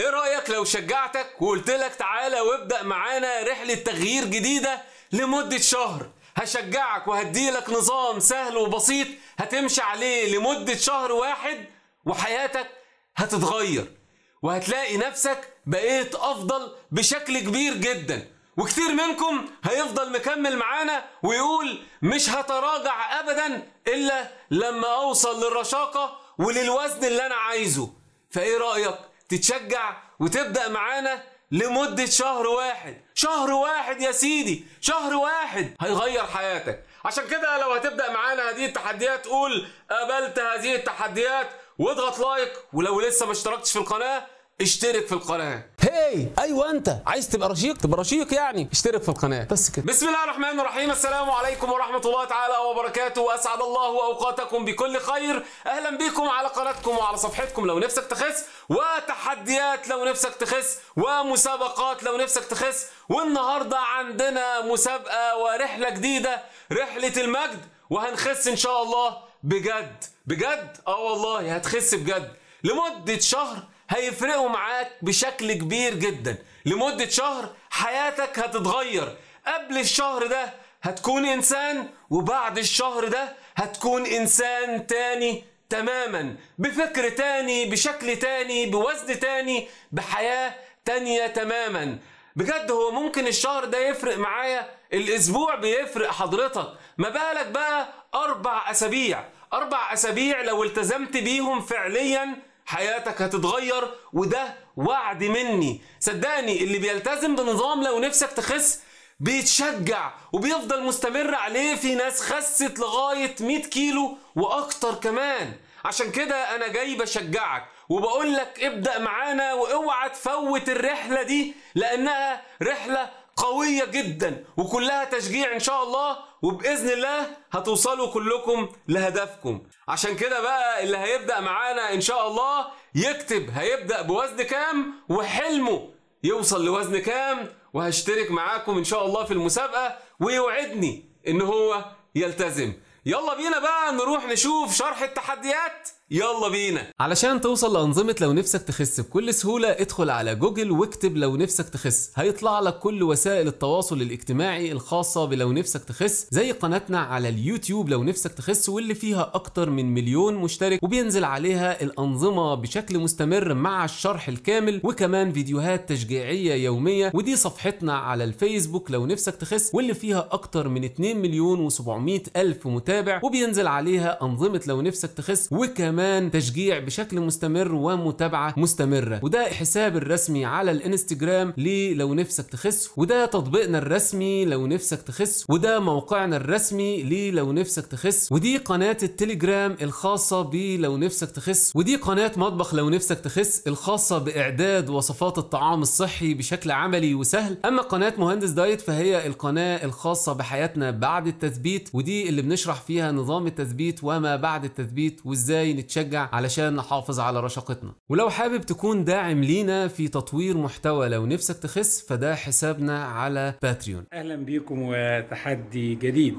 ايه رايك لو شجعتك وقلت لك تعالى وابدا معانا رحله تغيير جديده لمده شهر هشجعك وهديلك نظام سهل وبسيط هتمشي عليه لمده شهر واحد وحياتك هتتغير وهتلاقي نفسك بقيت افضل بشكل كبير جدا وكتير منكم هيفضل مكمل معانا ويقول مش هتراجع ابدا الا لما اوصل للرشاقه وللوزن اللي انا عايزه فايه رايك تتشجع وتبدأ معانا لمدة شهر واحد شهر واحد يا سيدي شهر واحد هيغير حياتك عشان كده لو هتبدأ معانا هذه التحديات قول قابلت هذه التحديات واضغط لايك ولو لسه ما اشتركتش في القناة اشترك في القناه هاي ايوه انت عايز تبقى رشيق تبقى رشيق يعني اشترك في القناه بس كده بسم الله الرحمن الرحيم السلام عليكم ورحمه الله تعالى وبركاته اسعد الله اوقاتكم بكل خير اهلا بكم على قناتكم وعلى صفحتكم لو نفسك تخس وتحديات لو نفسك تخس ومسابقات لو نفسك تخس والنهارده عندنا مسابقه ورحله جديده رحله المجد وهنخس ان شاء الله بجد بجد اه والله هتخس بجد لمده شهر هيفرقوا معاك بشكل كبير جدا لمدة شهر حياتك هتتغير قبل الشهر ده هتكون إنسان وبعد الشهر ده هتكون إنسان تاني تماما بفكر تاني بشكل تاني بوزن تاني بحياة تانية تماما بجد هو ممكن الشهر ده يفرق معايا الأسبوع بيفرق حضرتك ما بالك بقى أربع أسابيع أربع أسابيع لو التزمت بيهم فعليا حياتك هتتغير وده وعد مني صدقني اللي بيلتزم بنظام لو نفسك تخس بيتشجع وبيفضل مستمر عليه في ناس خست لغاية 100 كيلو وأكتر كمان عشان كده أنا جاي بشجعك وبقول لك ابدأ معانا واوعى تفوت الرحلة دي لأنها رحلة قوية جدا وكلها تشجيع ان شاء الله وباذن الله هتوصلوا كلكم لهدفكم عشان كده بقى اللي هيبدا معانا ان شاء الله يكتب هيبدا بوزن كام وحلمه يوصل لوزن كام وهشترك معاكم ان شاء الله في المسابقه ويوعدني ان هو يلتزم يلا بينا بقى نروح نشوف شرح التحديات يلا بينا علشان توصل لأنظمة لو نفسك تخس بكل سهولة ادخل على جوجل واكتب لو نفسك تخس هيطلع لك كل وسائل التواصل الاجتماعي الخاصة بلو نفسك تخس زي قناتنا على اليوتيوب لو نفسك تخس واللي فيها أكتر من مليون مشترك وبينزل عليها الأنظمة بشكل مستمر مع الشرح الكامل وكمان فيديوهات تشجيعية يومية ودي صفحتنا على الفيسبوك لو نفسك تخس واللي فيها أكتر من 2 مليون و700 ألف متابع وبينزل عليها أنظمة لو نفسك تخس وكمان كمان تشجيع بشكل مستمر ومتابعه مستمره وده حساب الرسمي على الانستجرام ليه لو نفسك تخس وده تطبيقنا الرسمي لو نفسك تخس وده موقعنا الرسمي ليه لو نفسك تخس ودي قناه التليجرام الخاصه بي لو نفسك تخس ودي قناه مطبخ لو نفسك تخس الخاصه باعداد وصفات الطعام الصحي بشكل عملي وسهل اما قناه مهندس دايت فهي القناه الخاصه بحياتنا بعد التثبيت ودي اللي بنشرح فيها نظام التثبيت وما بعد التثبيت وازاي نتشجع علشان نحافظ على رشاقتنا ولو حابب تكون داعم لينا في تطوير محتوى لو نفسك تخس فده حسابنا على باتريون اهلا بيكم وتحدي جديد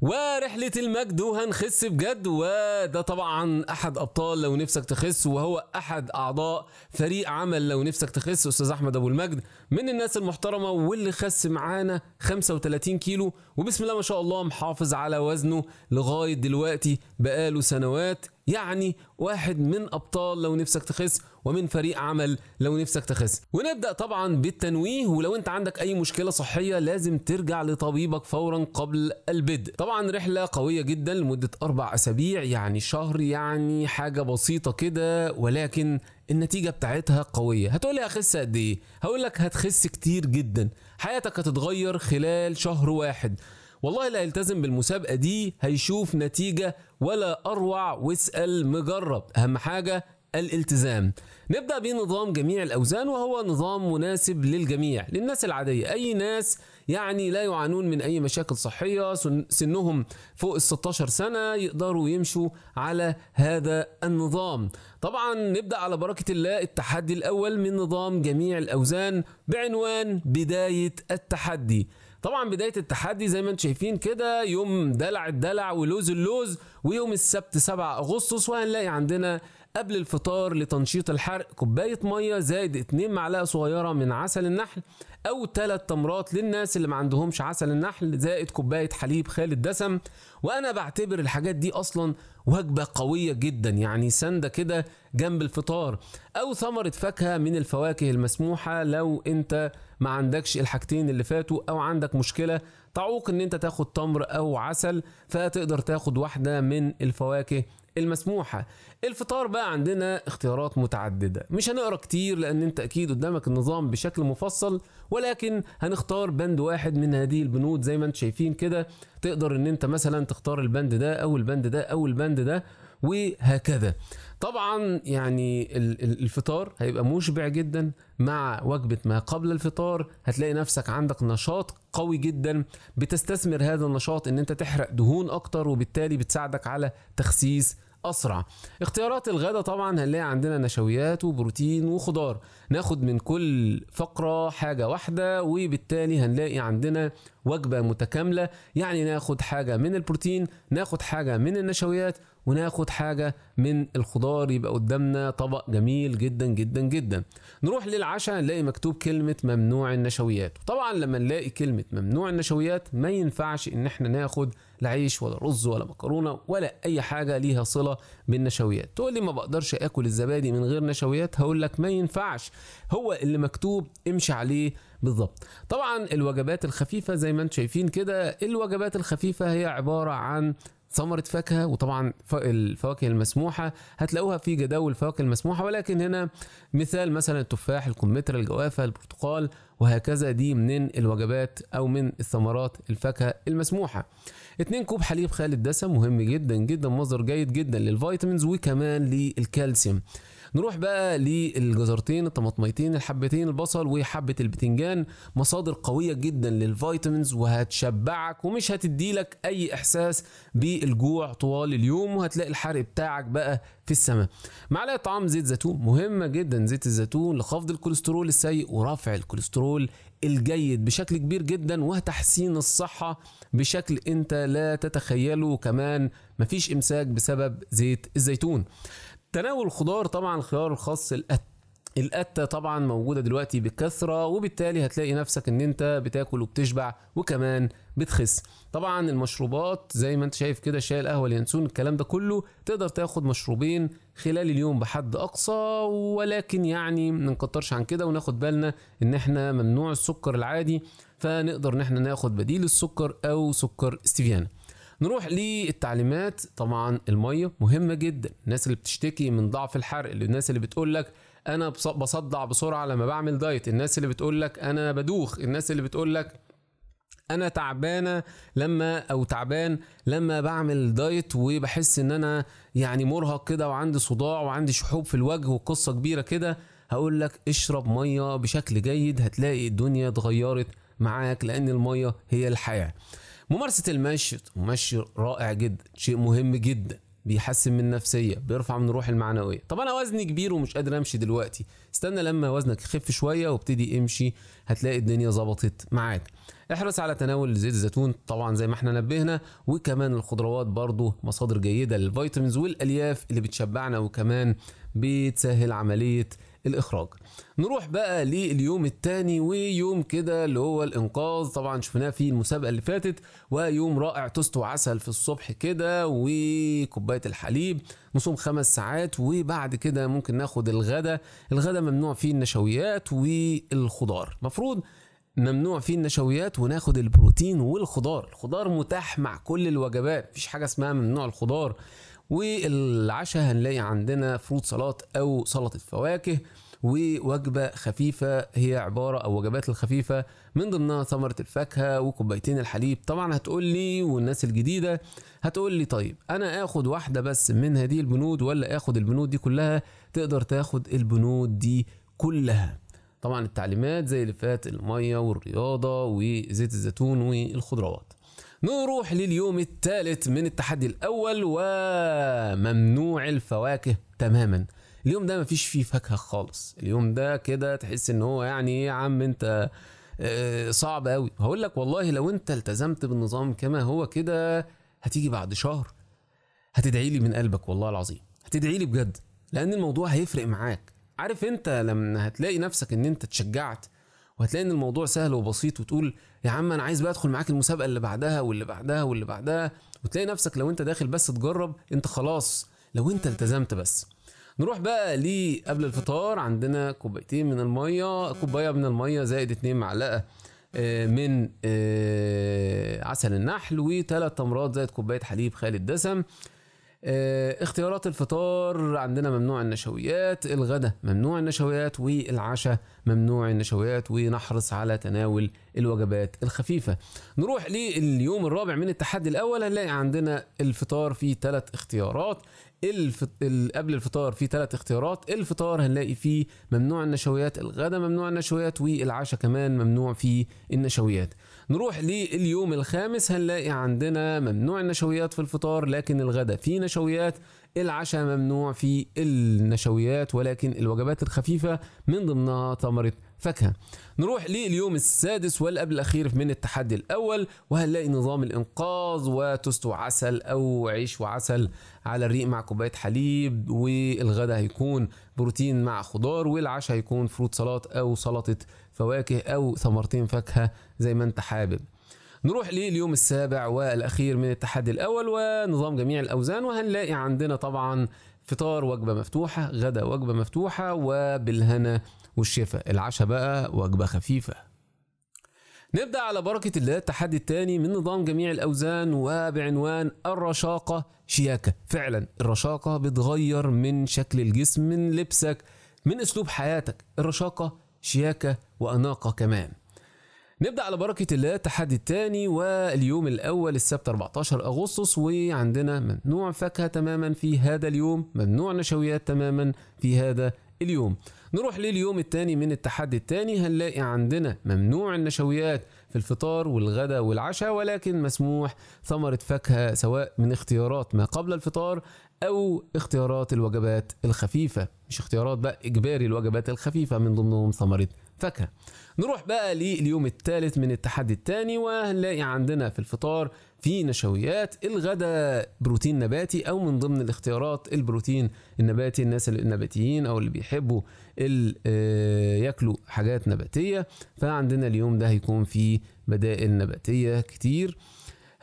ورحلة المجد وهنخس بجد وده طبعا أحد أبطال لو نفسك تخس وهو أحد أعضاء فريق عمل لو نفسك تخس أستاذ أحمد أبو المجد من الناس المحترمة واللي خس معانا 35 كيلو وبسم الله ما شاء الله محافظ على وزنه لغاية دلوقتي بقاله سنوات يعني واحد من ابطال لو نفسك تخس ومن فريق عمل لو نفسك تخس ونبدا طبعا بالتنويه ولو انت عندك اي مشكله صحيه لازم ترجع لطبيبك فورا قبل البدء طبعا رحله قويه جدا لمده اربع اسابيع يعني شهر يعني حاجه بسيطه كده ولكن النتيجة بتاعتها قوية هتقول لي هخس قد ايه هقول لك هتخس كتير جدا حياتك هتتغير خلال شهر واحد والله اللي هيلتزم بالمسابقة دي هيشوف نتيجة ولا أروع واسأل مجرب أهم حاجة الالتزام نبدأ بنظام جميع الأوزان وهو نظام مناسب للجميع للناس العادية أي ناس يعني لا يعانون من أي مشاكل صحية سنهم فوق ال 16 سنة يقدروا يمشوا على هذا النظام طبعا نبدأ على بركة الله التحدي الأول من نظام جميع الأوزان بعنوان بداية التحدي طبعا بدايه التحدي زي ما انتم شايفين كده يوم دلع الدلع ولوز اللوز ويوم السبت 7 اغسطس وهنلاقي عندنا قبل الفطار لتنشيط الحرق كوباية مية زائد 2 معلقة صغيرة من عسل النحل أو 3 تمرات للناس اللي ما عندهمش عسل النحل زائد كوباية حليب خالي الدسم وأنا بعتبر الحاجات دي أصلا وجبة قوية جدا يعني سندة كده جنب الفطار أو ثمرة فاكهة من الفواكه المسموحة لو أنت ما عندكش الحاجتين اللي فاتوا أو عندك مشكلة تعوق أن أنت تاخد تمر أو عسل فتقدر تاخد واحدة من الفواكه المسموحه الفطار بقى عندنا اختيارات متعدده مش هنقرا كتير لان انت اكيد قدامك النظام بشكل مفصل ولكن هنختار بند واحد من هذه البنود زي ما انت شايفين كده تقدر ان انت مثلا تختار البند ده او البند ده او البند ده وهكذا طبعا يعني الفطار هيبقى مشبع جدا مع وجبة ما قبل الفطار هتلاقي نفسك عندك نشاط قوي جدا بتستثمر هذا النشاط ان انت تحرق دهون اكتر وبالتالي بتساعدك على تخسيس اسرع اختيارات الغداء طبعا هنلاقي عندنا نشويات وبروتين وخضار ناخد من كل فقره حاجه واحده وبالتالي هنلاقي عندنا وجبه متكامله يعني ناخد حاجه من البروتين ناخد حاجه من النشويات وناخد حاجه من الخضار يبقى قدامنا طبق جميل جدا جدا جدا نروح للعشاء نلاقي مكتوب كلمه ممنوع النشويات طبعا لما نلاقي كلمه ممنوع النشويات ما ينفعش ان احنا ناخد لا عيش ولا رز ولا مكرونه ولا اي حاجه ليها صله بالنشويات تقول لي ما بقدرش اكل الزبادي من غير نشويات هقول لك ما ينفعش هو اللي مكتوب امشي عليه بالظبط طبعا الوجبات الخفيفه زي ما انتم شايفين كده الوجبات الخفيفه هي عباره عن ثمرة فاكهة وطبعا الفواكه المسموحة هتلاقوها في جداول الفواكه المسموحة ولكن هنا مثال مثلا التفاح الكمثرى الجوافة البرتقال وهكذا دي من الوجبات أو من الثمرات الفاكهة المسموحة 2 كوب حليب خالي الدسم مهم جدا جدا مصدر جيد جدا للفيتامينز وكمان للكالسيوم نروح بقى للجزرتين الطماطميتين الحبتين البصل وحبه البتنجان مصادر قويه جدا للفيتامينز وهتشبعك ومش هتديلك اي احساس بالجوع طوال اليوم وهتلاقي الحرق بتاعك بقى في السماء معلقه طعام زيت زيتون مهمه جدا زيت الزيتون لخفض الكوليسترول السيء ورفع الكوليسترول الجيد بشكل كبير جدا وتحسين الصحة بشكل انت لا تتخيله كمان مفيش امساك بسبب زيت الزيتون تناول الخضار طبعا الخيار الخاص القتة طبعا موجودة دلوقتي بكثرة وبالتالي هتلاقي نفسك ان انت بتاكل وبتشبع وكمان بتخس طبعا المشروبات زي ما انت شايف كده شاي القهوة اليانسون الكلام ده كله تقدر تاخد مشروبين خلال اليوم بحد اقصى ولكن يعني ما نكترش عن كده وناخد بالنا ان احنا ممنوع السكر العادي فنقدر ان احنا ناخد بديل السكر او سكر استيفيانا نروح للتعليمات طبعا الميه مهمه جدا الناس اللي بتشتكي من ضعف الحرق الناس اللي بتقول لك انا بصدع بسرعه لما بعمل دايت الناس اللي بتقول لك انا بدوخ الناس اللي بتقول لك انا تعبانه لما او تعبان لما بعمل دايت وبحس ان انا يعني مرهق كده وعندي صداع وعندي شحوب في الوجه وقصه كبيره كده هقول لك اشرب ميه بشكل جيد هتلاقي الدنيا اتغيرت معاك لان الميه هي الحياه ممارسه المشي المشي رائع جدا شيء مهم جدا بيحسن من النفسيه بيرفع من الروح المعنويه طب انا وزني كبير ومش قادر امشي دلوقتي استنى لما وزنك يخف شويه وابتدي امشي هتلاقي الدنيا ظبطت معاك احرص على تناول زيت الزيتون طبعا زي ما احنا نبهنا وكمان الخضروات برضو مصادر جيده للفيتامينز والالياف اللي بتشبعنا وكمان بتسهل عمليه الاخراج نروح بقى لليوم الثاني ويوم كده اللي هو الانقاذ طبعا شفناه في المسابقه اللي فاتت ويوم رائع توست وعسل في الصبح كده وكوبايه الحليب نصوم خمس ساعات وبعد كده ممكن ناخد الغدا الغدا ممنوع فيه النشويات والخضار مفروض ممنوع فيه النشويات وناخد البروتين والخضار الخضار متاح مع كل الوجبات مفيش حاجه اسمها ممنوع الخضار والعشاء هنلاقي عندنا فروت سلطات او سلطه فواكه ووجبة خفيفة هي عبارة أو وجبات الخفيفة من ضمنها ثمرة الفاكهة وكوبايتين الحليب طبعا هتقول لي والناس الجديدة هتقول لي طيب أنا آخد واحدة بس من هذه البنود ولا آخد البنود دي كلها تقدر تاخد البنود دي كلها طبعا التعليمات زي اللي فات المية والرياضة وزيت الزيتون والخضروات نروح لليوم الثالث من التحدي الأول وممنوع الفواكه تماما اليوم ده مفيش فيه فاكهة خالص اليوم ده كده تحس ان هو يعني يا عم انت آه، صعب قوي هقول لك والله لو انت التزمت بالنظام كما هو كده هتيجي بعد شهر هتدعي لي من قلبك والله العظيم هتدعي لي بجد لان الموضوع هيفرق معاك عارف انت لما هتلاقي نفسك ان انت اتشجعت وهتلاقي ان الموضوع سهل وبسيط وتقول يا عم انا عايز بقى ادخل معاك المسابقه اللي بعدها واللي بعدها واللي بعدها وتلاقي نفسك لو انت داخل بس تجرب انت خلاص لو انت التزمت بس نروح بقى ليه قبل الفطار عندنا كوبايتين من الميه كوبايه من الميه زائد اتنين معلقه آه، من آه، عسل النحل وثلاث تمرات زائد كوبايه حليب خالي الدسم آه، اختيارات الفطار عندنا ممنوع النشويات الغدا ممنوع النشويات والعشاء ممنوع النشويات ونحرص على تناول الوجبات الخفيفة نروح لليوم الرابع من التحدي الأول هنلاقي عندنا الفطار فيه ثلاث اختيارات الف... ال... قبل الفطار في ثلاث اختيارات الفطار هنلاقي فيه ممنوع النشويات الغداء ممنوع النشويات والعشاء كمان ممنوع فيه النشويات نروح لليوم الخامس هنلاقي عندنا ممنوع النشويات في الفطار لكن الغداء فيه نشويات العشاء ممنوع في النشويات ولكن الوجبات الخفيفة من ضمنها تمرة فاكهة نروح لليوم السادس والقبل الأخير من التحدي الأول وهنلاقي نظام الإنقاذ وتوست وعسل أو عيش وعسل على الريق مع كوباية حليب والغدا هيكون بروتين مع خضار والعشاء هيكون فروت سلطة أو سلطة فواكه أو ثمرتين فاكهة زي ما أنت حابب نروح لليوم السابع والاخير من التحدي الاول ونظام جميع الاوزان وهنلاقي عندنا طبعا فطار وجبه مفتوحه غدا وجبه مفتوحه وبالهنا والشفاء العشاء بقى وجبه خفيفه نبدأ على بركة الله التحدي الثاني من نظام جميع الأوزان وبعنوان الرشاقة شياكة فعلا الرشاقة بتغير من شكل الجسم من لبسك من أسلوب حياتك الرشاقة شياكة وأناقة كمان نبدا على بركه الله التحدي الثاني واليوم الاول السبت 14 اغسطس وعندنا ممنوع فاكهه تماما في هذا اليوم ممنوع نشويات تماما في هذا اليوم نروح لليوم الثاني من التحدي الثاني هنلاقي عندنا ممنوع النشويات في الفطار والغداء والعشاء ولكن مسموح ثمرة فاكهة سواء من اختيارات ما قبل الفطار أو اختيارات الوجبات الخفيفة مش اختيارات بقى إجباري الوجبات الخفيفة من ضمنهم ثمرة فاكهه نروح بقى لليوم الثالث من التحدي الثاني وهنلاقي عندنا في الفطار في نشويات الغداء بروتين نباتي او من ضمن الاختيارات البروتين النباتي الناس النباتيين او اللي بيحبوا آه، ياكلوا حاجات نباتيه فعندنا اليوم ده هيكون فيه بدائل نباتيه كتير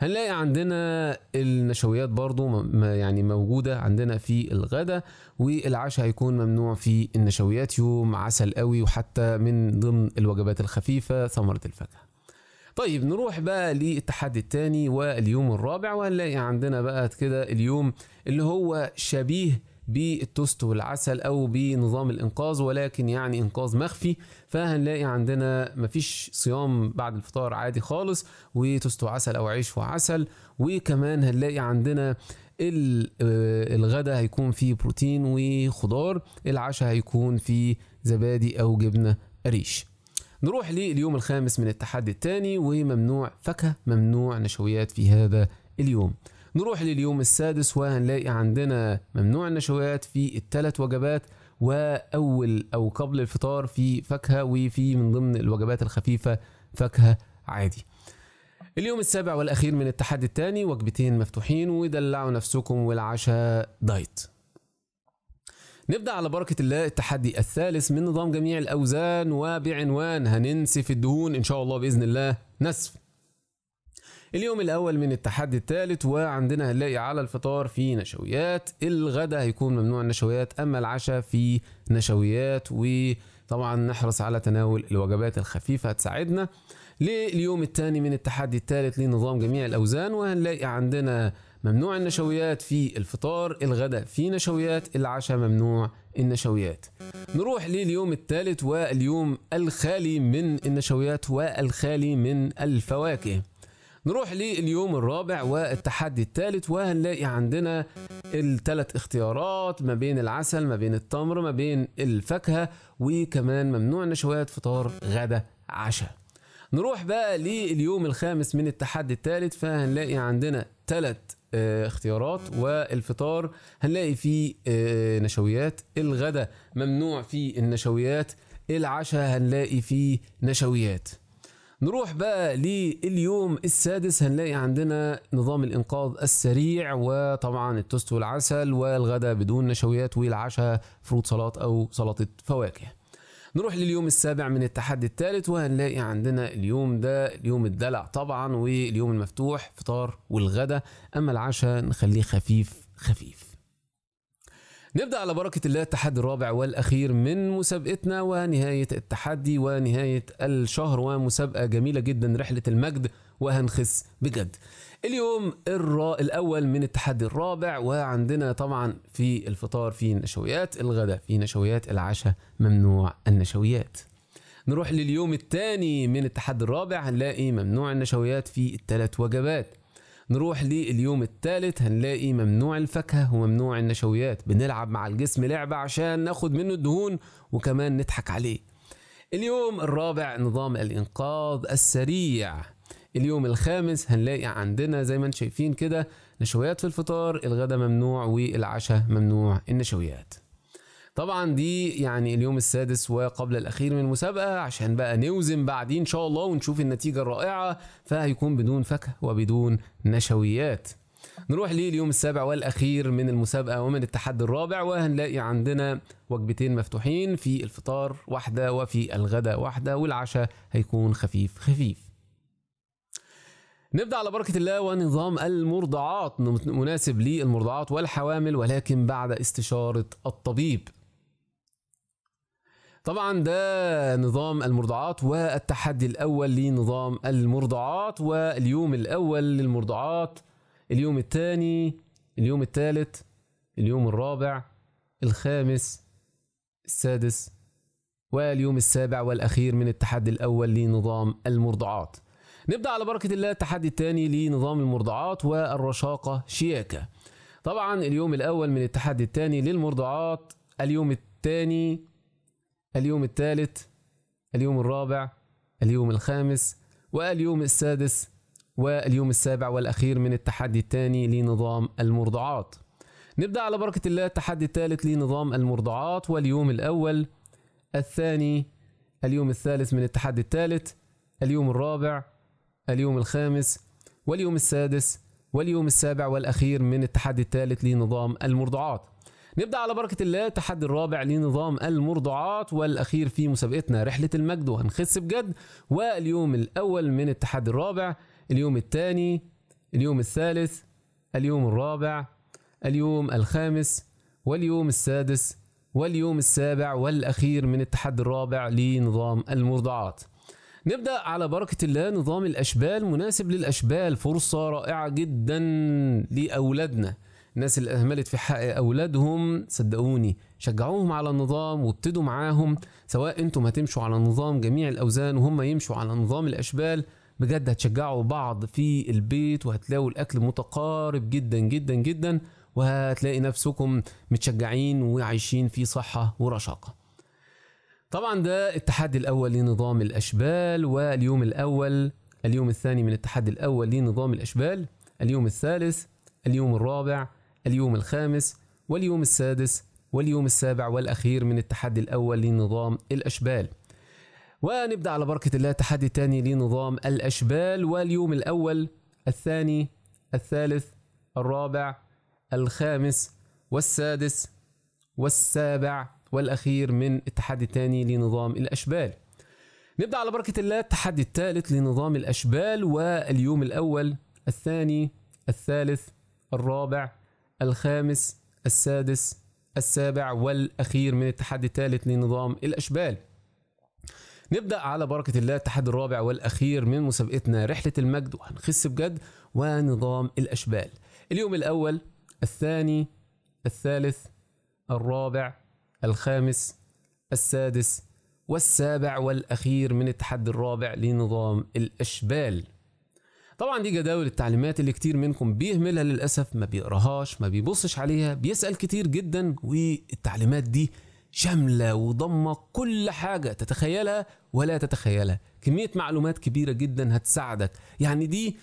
هنلاقي عندنا النشويات برضو يعني موجودة عندنا في الغداء والعشاء هيكون ممنوع في النشويات يوم عسل قوي وحتى من ضمن الوجبات الخفيفة ثمرة الفاكهة طيب نروح بقى للتحدي الثاني واليوم الرابع وهنلاقي عندنا بقى كده اليوم اللي هو شبيه بالتوست والعسل او بنظام الانقاذ ولكن يعني انقاذ مخفي فهنلاقي عندنا مفيش صيام بعد الفطار عادي خالص وتوست وعسل او عيش وعسل وكمان هنلاقي عندنا آه، الغدا هيكون فيه بروتين وخضار العشاء هيكون فيه زبادي او جبنه قريش نروح لليوم الخامس من التحدي الثاني وممنوع فاكهه ممنوع نشويات في هذا اليوم نروح لليوم السادس وهنلاقي عندنا ممنوع النشويات في الثلاث وجبات وأول أو قبل الفطار في فاكهة وفي من ضمن الوجبات الخفيفة فاكهة عادي اليوم السابع والأخير من التحدي الثاني وجبتين مفتوحين ودلعوا نفسكم والعشاء دايت نبدأ على بركة الله التحدي الثالث من نظام جميع الأوزان وبعنوان هننسف الدهون إن شاء الله بإذن الله نسف اليوم الاول من التحدي الثالث وعندنا هنلاقي على الفطار في نشويات الغداء هيكون ممنوع النشويات اما العشاء في نشويات وطبعا نحرص على تناول الوجبات الخفيفه هتساعدنا لليوم الثاني من التحدي الثالث لنظام جميع الاوزان وهنلاقي عندنا ممنوع النشويات في الفطار الغداء في نشويات العشاء ممنوع النشويات نروح لليوم الثالث واليوم الخالي من النشويات والخالي من الفواكه نروح لليوم الرابع والتحدي الثالث وهنلاقي عندنا الثلاث اختيارات ما بين العسل ما بين التمر ما بين الفاكهة وكمان ممنوع نشويات فطار غدا عشاء نروح بقى لليوم الخامس من التحدي الثالث فهنلاقي عندنا ثلاث آه، اختيارات والفطار هنلاقي فيه آه، نشويات الغدا ممنوع فيه النشويات العشاء هنلاقي فيه نشويات نروح بقى لليوم السادس هنلاقي عندنا نظام الانقاذ السريع وطبعا التوست والعسل والغداء بدون نشويات والعشاء فروت صلات او سلطه فواكه نروح لليوم السابع من التحدي الثالث وهنلاقي عندنا اليوم ده اليوم الدلع طبعا واليوم المفتوح فطار والغدا اما العشاء نخليه خفيف خفيف نبدأ على بركة الله التحدي الرابع والأخير من مسابقتنا ونهاية التحدي ونهاية الشهر ومسابقة جميلة جدا رحلة المجد وهنخس بجد اليوم الرا الأول من التحدي الرابع وعندنا طبعا في الفطار في نشويات الغداء في نشويات العشاء ممنوع النشويات نروح لليوم الثاني من التحدي الرابع هنلاقي ممنوع النشويات في الثلاث وجبات نروح لليوم الثالث هنلاقي ممنوع الفاكهه وممنوع النشويات بنلعب مع الجسم لعبه عشان ناخد منه الدهون وكمان نضحك عليه اليوم الرابع نظام الانقاذ السريع اليوم الخامس هنلاقي عندنا زي ما انتم شايفين كده نشويات في الفطار الغدا ممنوع والعشاء ممنوع النشويات طبعا دي يعني اليوم السادس وقبل الاخير من المسابقه عشان بقى نوزن بعدين ان شاء الله ونشوف النتيجه الرائعه فهيكون بدون فاكهه وبدون نشويات نروح لليوم السابع والاخير من المسابقه ومن التحدي الرابع وهنلاقي عندنا وجبتين مفتوحين في الفطار واحده وفي الغداء واحده والعشاء هيكون خفيف خفيف نبدا على بركه الله ونظام المرضعات مناسب للمرضعات والحوامل ولكن بعد استشاره الطبيب طبعا ده نظام المرضعات والتحدي الاول لنظام المرضعات واليوم الاول للمرضعات اليوم الثاني اليوم الثالث اليوم الرابع الخامس السادس واليوم السابع والاخير من التحدي الاول لنظام المرضعات نبدا على بركه الله التحدي الثاني لنظام المرضعات والرشاقه شياكه طبعا اليوم الاول من التحدي الثاني للمرضعات اليوم الثاني اليوم الثالث اليوم الرابع اليوم الخامس واليوم السادس واليوم السابع والأخير من التحدي الثاني لنظام المرضعات نبدأ على بركة الله التحدي الثالث لنظام المرضعات واليوم الأول الثاني اليوم الثالث من التحدي الثالث اليوم الرابع اليوم الخامس واليوم السادس واليوم السابع والأخير من التحدي الثالث لنظام المرضعات نبدا على بركه الله التحدي الرابع لنظام المرضعات والاخير في مسابقتنا رحله المجد وهنخس بجد واليوم الاول من التحدي الرابع اليوم الثاني اليوم الثالث اليوم الرابع اليوم الخامس واليوم السادس واليوم السابع والاخير من التحدي الرابع لنظام المرضعات نبدا على بركه الله نظام الاشبال مناسب للاشبال فرصه رائعه جدا لاولادنا الناس اللي اهملت في حق اولادهم صدقوني شجعوهم على النظام وابتدوا معاهم سواء انتم هتمشوا على نظام جميع الاوزان وهم يمشوا على نظام الاشبال بجد هتشجعوا بعض في البيت وهتلاقوا الاكل متقارب جدا جدا جدا وهتلاقي نفسكم متشجعين وعايشين في صحه ورشاقه طبعا ده التحدي الاول لنظام الاشبال واليوم الاول اليوم الثاني من التحدي الاول لنظام الاشبال اليوم الثالث اليوم الرابع اليوم الخامس واليوم السادس واليوم السابع والأخير من التحدي الأول لنظام الأشبال ونبدأ على بركة الله التحدي الثاني لنظام الأشبال واليوم الأول الثاني الثالث الرابع الخامس والسادس والسابع والأخير من التحدي الثاني لنظام الأشبال نبدأ على بركة الله التحدي الثالث لنظام الأشبال واليوم الأول الثاني الثالث الرابع الخامس السادس السابع والأخير من التحدي الثالث لنظام الأشبال نبدأ على بركة الله التحدي الرابع والأخير من مسابقتنا رحلة المجد وهنخس بجد ونظام الأشبال اليوم الأول الثاني الثالث الرابع الخامس السادس والسابع والأخير من التحدي الرابع لنظام الأشبال طبعا دي جداول التعليمات اللي كتير منكم بيهملها للاسف ما بيقراهاش ما بيبصش عليها بيسال كتير جدا والتعليمات دي شامله وضمه كل حاجه تتخيلها ولا تتخيلها كميه معلومات كبيره جدا هتساعدك يعني دي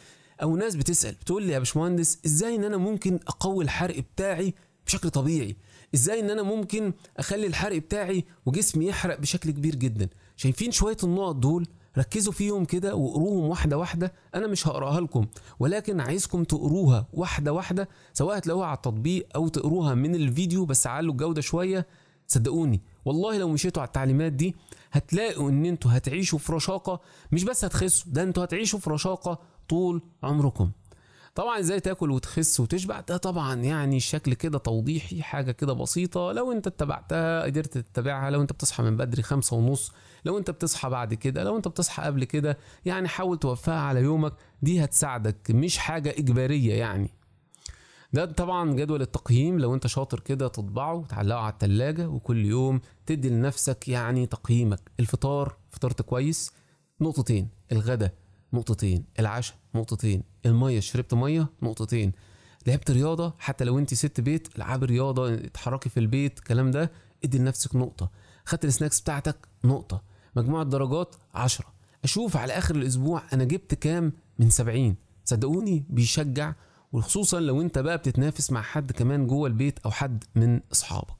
او ناس بتسال بتقول لي يا باشمهندس ازاي ان انا ممكن اقوي الحرق بتاعي بشكل طبيعي ازاي ان انا ممكن اخلي الحرق بتاعي وجسمي يحرق بشكل كبير جدا شايفين شويه النقط دول ركزوا فيهم كده وقروهم واحدة واحدة أنا مش هقراها لكم ولكن عايزكم تقروها واحدة واحدة سواء هتلاقوها على التطبيق أو تقروها من الفيديو بس علوا الجودة شوية صدقوني والله لو مشيتوا على التعليمات دي هتلاقوا ان انتوا هتعيشوا في رشاقه مش بس هتخسوا ده انتوا هتعيشوا في رشاقه طول عمركم طبعا ازاي تاكل وتخس وتشبع ده طبعا يعني شكل كده توضيحي حاجه كده بسيطه لو انت اتبعتها قدرت تتبعها لو انت بتصحى من بدري خمسة ونص لو انت بتصحى بعد كده لو انت بتصحى قبل كده يعني حاول توفقها على يومك دي هتساعدك مش حاجه اجباريه يعني ده طبعا جدول التقييم لو انت شاطر كده تطبعه وتعلقه على التلاجة وكل يوم تدي لنفسك يعني تقييمك الفطار فطرت كويس نقطتين الغداء نقطتين العشاء نقطتين المية شربت مية نقطتين لعبت رياضة حتى لو انت ست بيت العب رياضة اتحركي في البيت الكلام ده ادي لنفسك نقطة خدت السناكس بتاعتك نقطة مجموع الدرجات 10 اشوف على اخر الاسبوع انا جبت كام من 70 صدقوني بيشجع وخصوصا لو انت بقى بتتنافس مع حد كمان جوه البيت او حد من اصحابك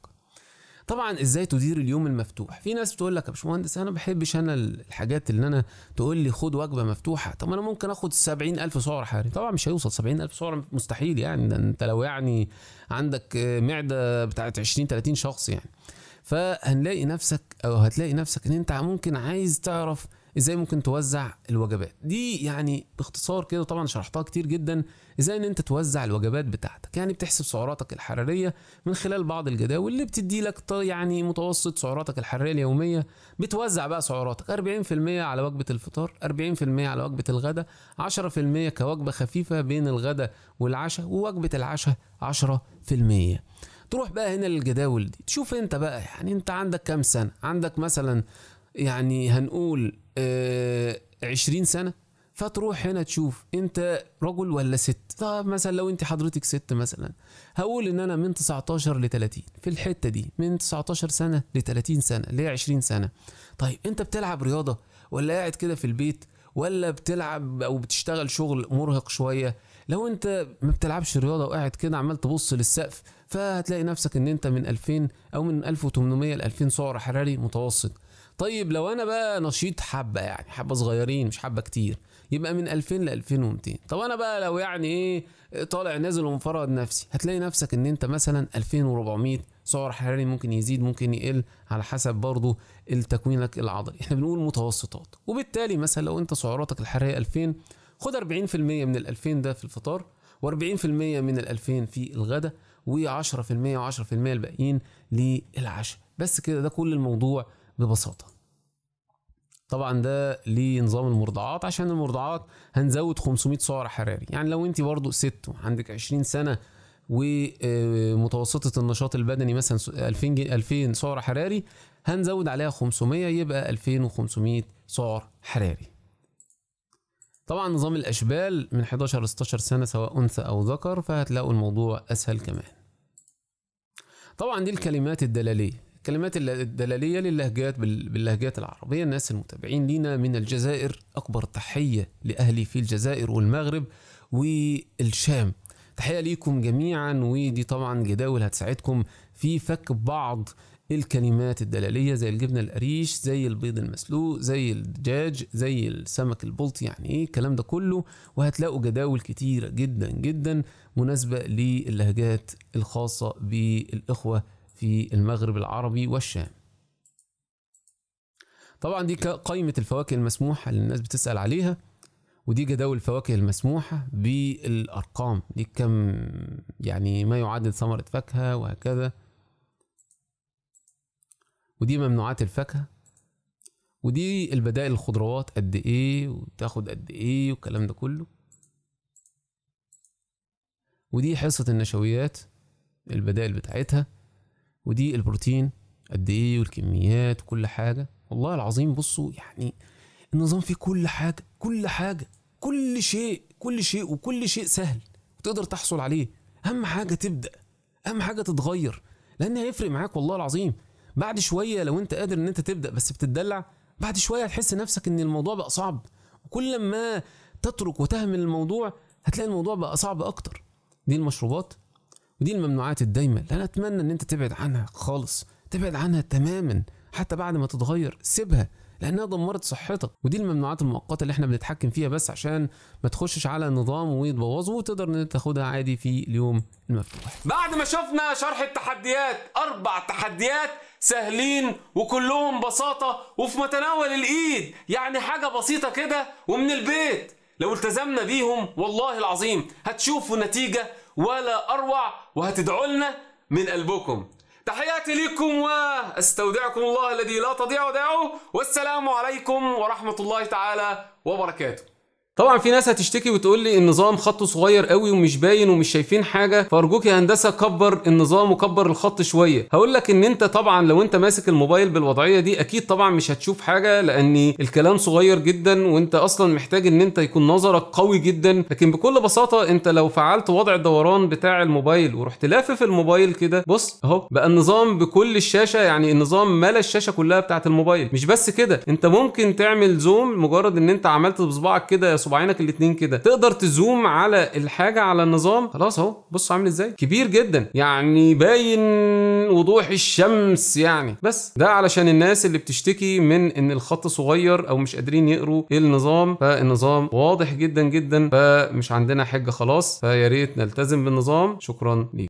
طبعا ازاي تدير اليوم المفتوح في ناس بتقول لك يا باشمهندس انا ما بحبش انا الحاجات اللي انا تقول لي خد وجبه مفتوحه طب انا ممكن اخد 70000 سعر حراري طبعا مش هيوصل 70000 سعر مستحيل يعني ده انت لو يعني عندك معده بتاعت 20 30 شخص يعني فهنلاقي نفسك او هتلاقي نفسك ان انت ممكن عايز تعرف ازاي ممكن توزع الوجبات دي يعني باختصار كده طبعا شرحتها كتير جدا ازاي ان انت توزع الوجبات بتاعتك يعني بتحسب سعراتك الحراريه من خلال بعض الجداول اللي بتدي لك يعني متوسط سعراتك الحراريه اليوميه بتوزع بقى سعراتك 40% على وجبه الفطار 40% على وجبه الغداء 10% كوجبه خفيفه بين الغداء والعشاء ووجبه العشاء 10% تروح بقى هنا للجداول دي تشوف انت بقى يعني انت عندك كام سنه عندك مثلا يعني هنقول اه 20 سنه فتروح هنا تشوف انت رجل ولا ست طب مثلا لو انت حضرتك ست مثلا هقول ان انا من 19 ل 30 في الحته دي من 19 سنه ل 30 سنه اللي هي 20 سنه طيب انت بتلعب رياضه ولا قاعد كده في البيت ولا بتلعب او بتشتغل شغل مرهق شويه لو انت ما بتلعبش رياضه وقاعد كده عمال تبص للسقف فهتلاقي نفسك ان انت من 2000 او من 1800 ل 2000 سعر حراري متوسط طيب لو انا بقى نشيط حبه يعني حبه صغيرين مش حبه كتير يبقى من 2000 ل 2200 طب انا بقى لو يعني ايه طالع نازل ومفرد نفسي هتلاقي نفسك ان انت مثلا 2400 سعر حراري ممكن يزيد ممكن يقل على حسب برضه تكوينك العضلي احنا بنقول متوسطات وبالتالي مثلا لو انت سعراتك الحراريه 2000 خد 40% من ال 2000 ده في الفطار و40% من ال 2000 في الغداء و10% و10% الباقيين للعشاء بس كده ده كل الموضوع ببساطه طبعا ده لنظام المرضعات عشان المرضعات هنزود 500 سعر حراري يعني لو انت برضو ست وعندك 20 سنه ومتوسطه النشاط البدني مثلا 2000 2000 سعر حراري هنزود عليها 500 يبقى 2500 سعر حراري طبعا نظام الاشبال من 11 ل 16 سنه سواء انثى او ذكر فهتلاقوا الموضوع اسهل كمان طبعا دي الكلمات الدلاليه الكلمات الدلاليه للهجات باللهجات العربيه الناس المتابعين لينا من الجزائر اكبر تحيه لاهلي في الجزائر والمغرب والشام تحية ليكم جميعا ودي طبعا جداول هتساعدكم في فك بعض الكلمات الدلالية زي الجبنة القريش زي البيض المسلوق زي الدجاج زي السمك البلطي يعني ايه الكلام ده كله وهتلاقوا جداول كتيرة جدا جدا مناسبة للهجات الخاصة بالإخوة في المغرب العربي والشام طبعا دي قائمة الفواكه المسموحة اللي الناس بتسأل عليها ودي جداول الفواكه المسموحة بالأرقام دي كم يعني ما يعدد ثمرة فاكهة وهكذا ودي ممنوعات الفاكهة ودي البدائل الخضروات قد ايه وتاخد قد ايه والكلام ده كله ودي حصة النشويات البدائل بتاعتها ودي البروتين قد ايه والكميات وكل حاجة والله العظيم بصوا يعني النظام فيه كل حاجه كل حاجه كل شيء كل شيء وكل شيء سهل وتقدر تحصل عليه اهم حاجه تبدا اهم حاجه تتغير لان هيفرق معاك والله العظيم بعد شويه لو انت قادر ان انت تبدا بس بتتدلع بعد شويه هتحس نفسك ان الموضوع بقى صعب وكل ما تترك وتهمل الموضوع هتلاقي الموضوع بقى صعب اكتر دي المشروبات ودي الممنوعات الدايمه اللي انا اتمنى ان انت تبعد عنها خالص تبعد عنها تماما حتى بعد ما تتغير سيبها لانها دمرت صحتك ودي الممنوعات المؤقته اللي احنا بنتحكم فيها بس عشان ما تخشش على النظام ويتبوظه وتقدر ان انت تاخدها عادي في اليوم المفتوح بعد ما شفنا شرح التحديات اربع تحديات سهلين وكلهم بساطه وفي متناول الايد يعني حاجه بسيطه كده ومن البيت لو التزمنا بيهم والله العظيم هتشوفوا نتيجه ولا اروع وهتدعوا لنا من قلبكم تحياتي لكم واستودعكم الله الذي لا تضيع ودعه والسلام عليكم ورحمة الله تعالى وبركاته طبعا في ناس هتشتكي وتقول لي النظام خطه صغير قوي ومش باين ومش شايفين حاجه فارجوك يا هندسه كبر النظام وكبر الخط شويه هقول لك ان انت طبعا لو انت ماسك الموبايل بالوضعيه دي اكيد طبعا مش هتشوف حاجه لان الكلام صغير جدا وانت اصلا محتاج ان انت يكون نظرك قوي جدا لكن بكل بساطه انت لو فعلت وضع الدوران بتاع الموبايل ورحت لافف الموبايل كده بص اهو بقى النظام بكل الشاشه يعني النظام ملا الشاشه كلها بتاعه الموبايل مش بس كده انت ممكن تعمل زوم مجرد ان انت عملت بصباعك كده يا صباعينك الاثنين كده تقدر تزوم على الحاجه على النظام خلاص اهو بص عامل ازاي كبير جدا يعني باين وضوح الشمس يعني بس ده علشان الناس اللي بتشتكي من ان الخط صغير او مش قادرين يقروا النظام فالنظام واضح جدا جدا فمش عندنا حجه خلاص فيا ريت نلتزم بالنظام شكرا ليك